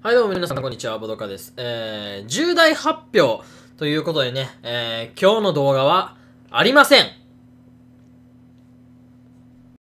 はいどうも皆さんこんにちは、ボドカです。えー、重大発表ということでね、えー、今日の動画はありません